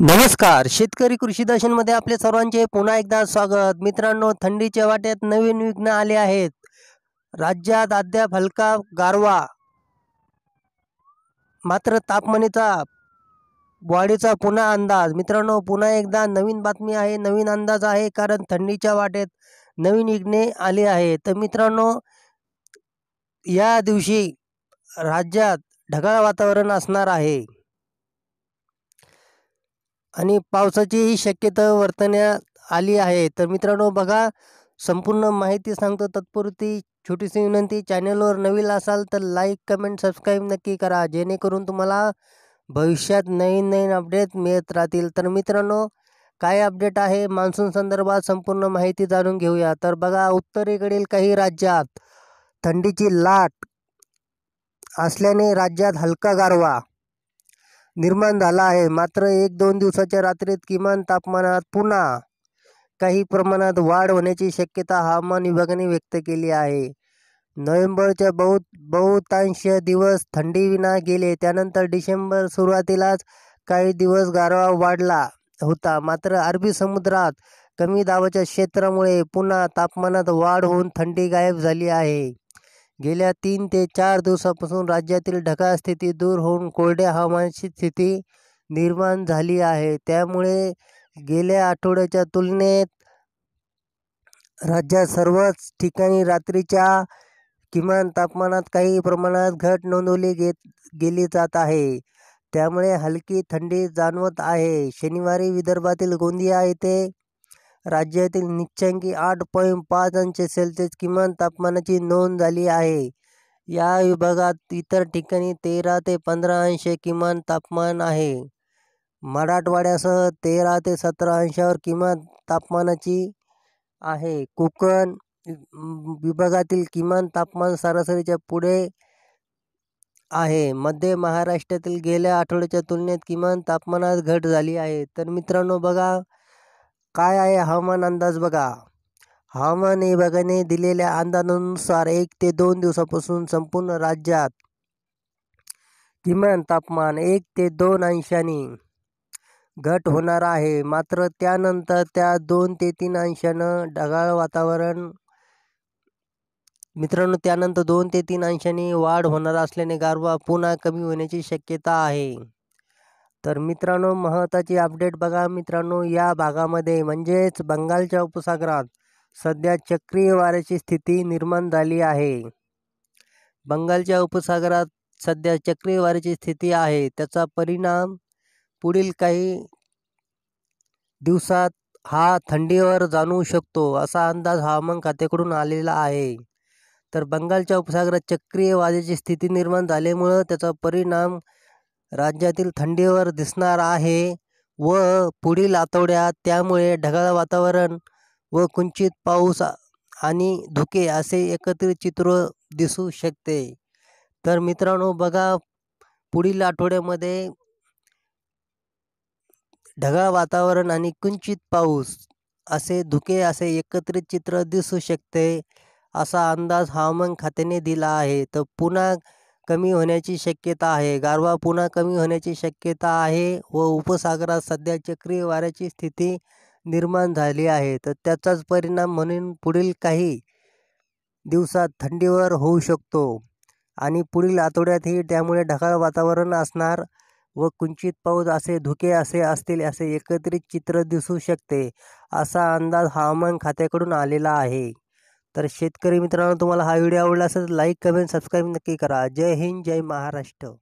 नमस्कार शेतकरी कृषी दर्शनमध्ये आपले सर्वांचे पुन्हा एकदा स्वागत मित्रांनो थंडीच्या वाट्यात नवीन विघ्न आले आहेत राज्यात अद्याप हलका गारवा मात्र तापमानीचा वाढीचा पुन्हा अंदाज मित्रांनो पुन्हा एकदा नवीन बातमी आहे नवीन अंदाज आहे कारण थंडीच्या वाटेत नवीन विघ्ने आले आहे तर मित्रांनो या दिवशी राज्यात ढगाळ वातावरण असणार आहे आणि पावसाचीही शक्यता वर्तण्यात आली आहे तर मित्रांनो बघा संपूर्ण माहिती सांगतो तत्पुरती छोटीशी विनंती चॅनलवर नवीन असाल तर लाईक कमेंट सबस्क्राईब नक्की करा जेणेकरून तुम्हाला भविष्यात नवीन नवीन अपडेट मिळत राहतील तर मित्रांनो काय अपडेट आहे मान्सून संदर्भात संपूर्ण माहिती जाणून घेऊया तर बघा उत्तरेकडील काही राज्यात थंडीची लाट असल्याने राज्यात हलका गारवा निर्माण झाला आहे मात्र एक दोन दिवसाच्या रात्रीत किमान तापमानात पुन्हा काही प्रमाणात वाढ होण्याची शक्यता हवामान विभागाने व्यक्त केली आहे नोव्हेंबरच्या बहुत बहुतांश दिवस थंडी विना गेले त्यानंतर डिसेंबर सुरुवातीलाच काही दिवस गारवा वाढला होता मात्र अरबी समुद्रात कमी दाबाच्या क्षेत्रामुळे पुन्हा तापमानात वाढ होऊन थंडी गायब झाली आहे गेल्या तीन ते चार दिवसापासून राज्यातील स्थिती दूर होऊन कोरड्या हवामानाची स्थिती निर्माण झाली आहे त्यामुळे गेल्या आठवड्याच्या तुलनेत राज्यात सर्वच ठिकाणी रात्रीच्या किमान तापमानात काही प्रमाणात घट नोंदवली घेत गेली जात आहे त्यामुळे हलकी थंडी जाणवत आहे शनिवारी विदर्भातील गोंदिया येथे राज्यातील निश्चांकी आठ पॉईंट पाच अंश सेल्सिअस किमान तापमानाची नोंद झाली आहे या विभागात इतर ठिकाणी तेरा ते पंधरा अंश किमान तापमान आहे मराठवाड्यासह तेरा ते सतरा अंशावर किमान तापमानाची आहे कोकण विभागातील किमान तापमान सरासरीच्या पुढे आहे मध्य महाराष्ट्रातील गेल्या आठवड्याच्या तुलनेत किमान तापमानात घट झाली आहे तर मित्रांनो बघा काय आहे हवामान अंदाज बघा हवामान विभागाने दिलेल्या अंदाजानुसार एक ते दोन दिवसापासून संपूर्ण राज्यात किमान तापमान एक ते दोन अंशांनी घट होणार आहे मात्र त्यानंतर त्या दोन ते तीन अंशानं ढगाळ वातावरण मित्रांनो त्यानंतर दोन ते तीन अंशांनी वाढ होणार असल्याने गारवा पुन्हा कमी होण्याची शक्यता आहे तर मित्रांनो महत्त्वाची अपडेट बघा मित्रांनो या भागामध्ये म्हणजेच बंगालच्या उपसागरात सध्या चक्रीय वाऱ्याची स्थिती निर्माण झाली आहे बंगालच्या उपसागरात सध्या चक्रीय वाऱ्याची स्थिती आहे त्याचा परिणाम पुढील काही दिवसात हा थंडीवर जाणवू शकतो असा अंदाज हवामान खात्याकडून आलेला आहे तर बंगालच्या उपसागरात चक्रीय स्थिती निर्माण झाल्यामुळं त्याचा परिणाम राज्यातील थंडीवर दिसणार आहे व पुढील आठवड्यात त्यामुळे ढगाळ वातावरण व कुंचित पाऊस आणि धुके असे एकत्रित चित्र दिसू शकते तर मित्रांनो बघा पुढील आठवड्यामध्ये ढगाळ वातावरण आणि कुंचित पाऊस असे धुके असे एकत्रित चित्र दिसू शकते असा अंदाज हवामान खात्याने दिला आहे तर पुन्हा कमी होण्याची शक्यता आहे गारवा पुन्हा कमी होण्याची शक्यता आहे व उपसागरात सध्या चक्रीय वाऱ्याची स्थिती निर्माण झाली आहे तर त्याचाच परिणाम म्हणून पुढील काही दिवसात थंडीवर होऊ शकतो आणि पुढील आठवड्यातही त्यामुळे ढगाळ वातावरण असणार व कुंचित पाऊस असे धुके असे असतील असे एकत्रित चित्र दिसू शकते असा अंदाज हवामान खात्याकडून आलेला आहे तर शेतकरी मित्रांनो तुम्हाला हा व्हिडिओ आवडला असेल तर लाईक कमेंट सबस्क्राईब नक्की करा जय हिंद जय महाराष्ट्र